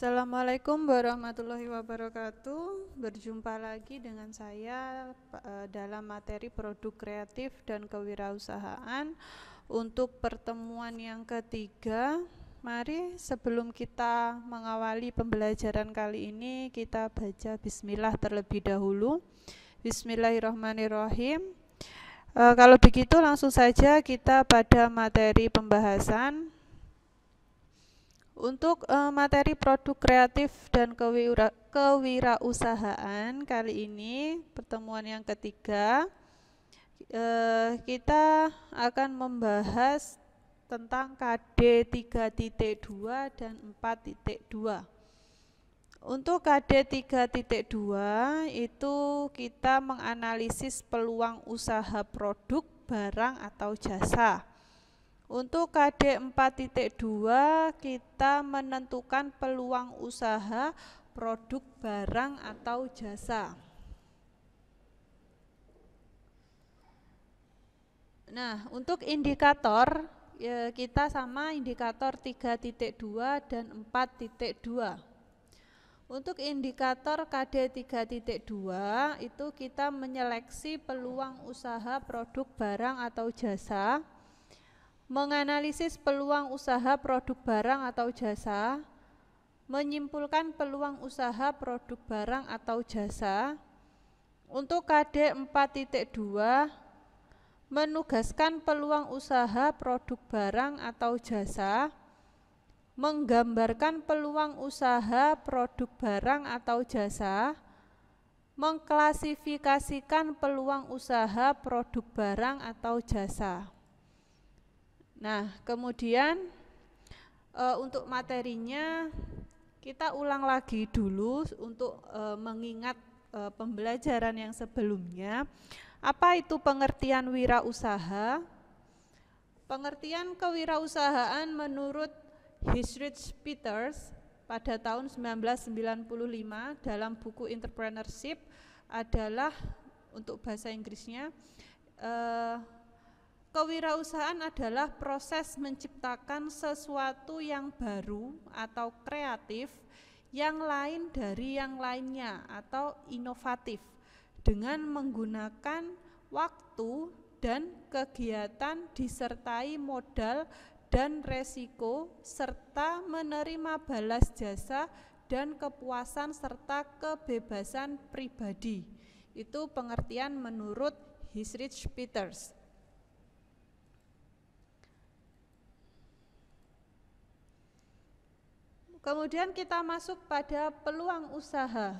Assalamualaikum warahmatullahi wabarakatuh. Berjumpa lagi dengan saya eh, dalam materi produk kreatif dan kewirausahaan untuk pertemuan yang ketiga. Mari sebelum kita mengawali pembelajaran kali ini kita baca bismillah terlebih dahulu. Bismillahirrahmanirrahim. E, kalau begitu langsung saja kita pada materi pembahasan untuk uh, materi produk kreatif dan kewira kewirausahaan kali ini pertemuan yang ketiga uh, kita akan membahas tentang KD 3.2 dan 4.2. Untuk KD 3.2 itu kita menganalisis peluang usaha produk, barang atau jasa. Untuk KD 4.2 kita menentukan peluang usaha produk barang atau jasa. Nah, untuk indikator ya kita sama indikator 3.2 dan 4.2. Untuk indikator KD 3.2 itu kita menyeleksi peluang usaha produk barang atau jasa menganalisis peluang usaha produk barang atau jasa, menyimpulkan peluang usaha produk barang atau jasa. Untuk KD 4.2, menugaskan peluang usaha produk barang atau jasa, menggambarkan peluang usaha produk barang atau jasa, mengklasifikasikan peluang usaha produk barang atau jasa. Nah, kemudian e, untuk materinya kita ulang lagi dulu untuk e, mengingat e, pembelajaran yang sebelumnya. Apa itu pengertian wirausaha? Pengertian kewirausahaan menurut Hisrich Peters pada tahun 1995 dalam buku Entrepreneurship adalah untuk bahasa Inggrisnya Kewirausahaan adalah proses menciptakan sesuatu yang baru atau kreatif yang lain dari yang lainnya atau inovatif dengan menggunakan waktu dan kegiatan disertai modal dan resiko serta menerima balas jasa dan kepuasan serta kebebasan pribadi. Itu pengertian menurut Hisrich Peters. Kemudian kita masuk pada peluang usaha.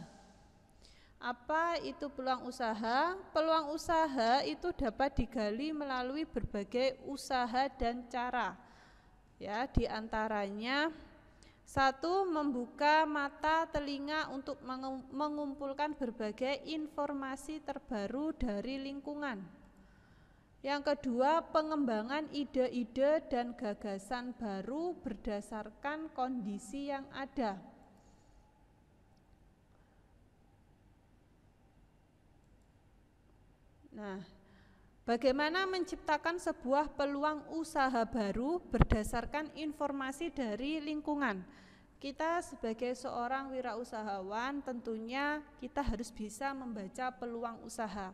Apa itu peluang usaha? Peluang usaha itu dapat digali melalui berbagai usaha dan cara. Ya, di antaranya satu membuka mata telinga untuk mengumpulkan berbagai informasi terbaru dari lingkungan yang kedua, pengembangan ide-ide dan gagasan baru berdasarkan kondisi yang ada. Nah, bagaimana menciptakan sebuah peluang usaha baru berdasarkan informasi dari lingkungan? Kita sebagai seorang wirausahawan tentunya kita harus bisa membaca peluang usaha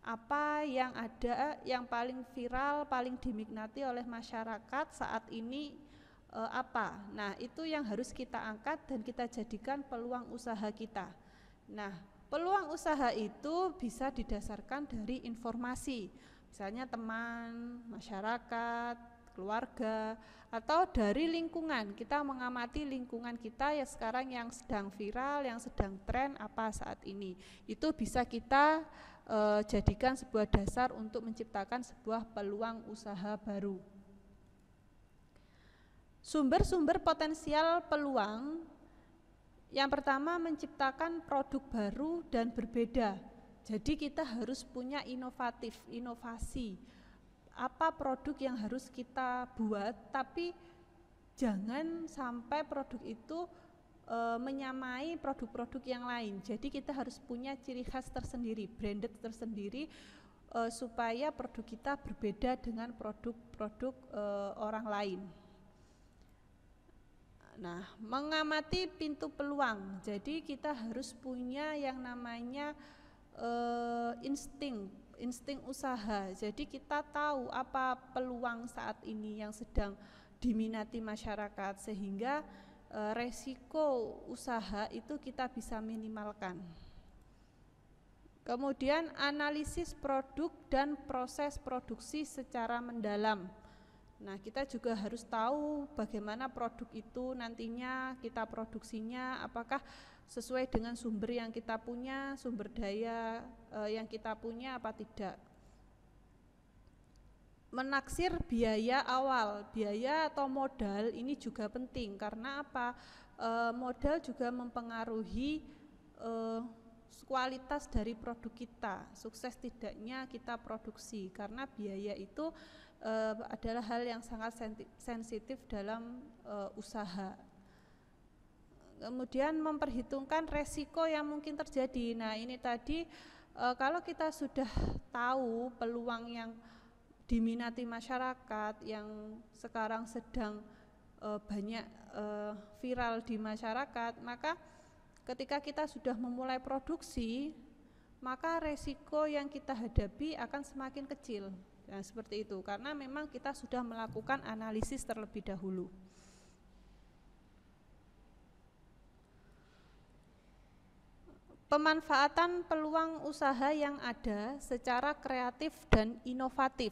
apa yang ada yang paling viral, paling diminati oleh masyarakat saat ini e, apa. Nah, itu yang harus kita angkat dan kita jadikan peluang usaha kita. Nah, peluang usaha itu bisa didasarkan dari informasi. Misalnya teman, masyarakat, keluarga atau dari lingkungan. Kita mengamati lingkungan kita ya sekarang yang sedang viral, yang sedang tren apa saat ini. Itu bisa kita e, jadikan sebuah dasar untuk menciptakan sebuah peluang usaha baru. Sumber-sumber potensial peluang yang pertama menciptakan produk baru dan berbeda. Jadi kita harus punya inovatif, inovasi. Apa produk yang harus kita buat tapi jangan sampai produk itu e, menyamai produk-produk yang lain. Jadi kita harus punya ciri khas tersendiri, branded tersendiri e, supaya produk kita berbeda dengan produk-produk e, orang lain. Nah, mengamati pintu peluang. Jadi kita harus punya yang namanya e, insting, insting usaha. Jadi kita tahu apa peluang saat ini yang sedang diminati masyarakat sehingga Eh, resiko usaha itu kita bisa minimalkan. Kemudian analisis produk dan proses produksi secara mendalam. Nah, kita juga harus tahu bagaimana produk itu nantinya kita produksinya apakah sesuai dengan sumber yang kita punya, sumber daya eh, yang kita punya apa tidak menaksir biaya awal, biaya atau modal ini juga penting karena apa? E, modal juga mempengaruhi e, kualitas dari produk kita, sukses tidaknya kita produksi karena biaya itu e, adalah hal yang sangat sensitif dalam e, usaha. Kemudian memperhitungkan resiko yang mungkin terjadi. Nah ini tadi e, kalau kita sudah tahu peluang yang diminati masyarakat yang sekarang sedang e, banyak e, viral di masyarakat, maka ketika kita sudah memulai produksi, maka resiko yang kita hadapi akan semakin kecil. Nah, seperti itu, karena memang kita sudah melakukan analisis terlebih dahulu. Pemanfaatan peluang usaha yang ada secara kreatif dan inovatif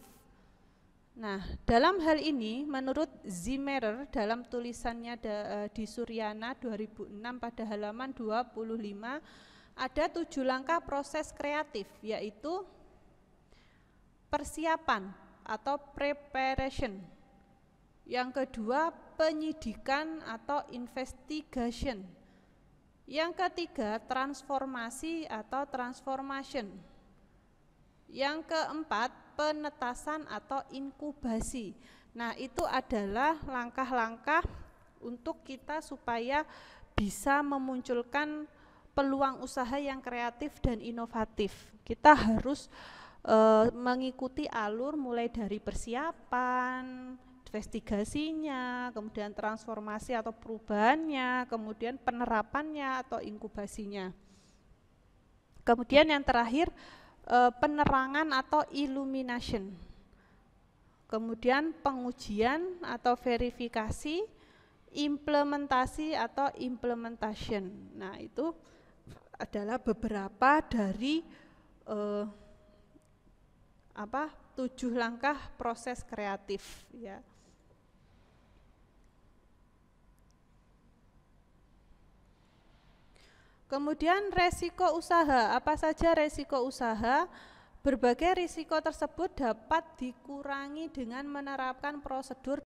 Nah, dalam hal ini menurut Zimmerer dalam tulisannya e, di Suryana 2006 pada halaman 25 ada tujuh langkah proses kreatif yaitu persiapan atau preparation. Yang kedua penyidikan atau investigation. Yang ketiga transformasi atau transformation. Yang keempat penetasan atau inkubasi. Nah, itu adalah langkah-langkah untuk kita supaya bisa memunculkan peluang usaha yang kreatif dan inovatif. Kita harus e, mengikuti alur mulai dari persiapan, investigasinya, kemudian transformasi atau perubahannya, kemudian penerapannya atau inkubasinya. Kemudian yang terakhir Eh, penerangan atau illumination. Kemudian pengujian atau verifikasi, implementasi atau implementation. Nah, itu adalah beberapa dari eh, apa tujuh langkah proses kreatif ya. Kemudian resiko usaha, apa saja resiko usaha? Berbagai risiko tersebut dapat dikurangi dengan menerapkan prosedur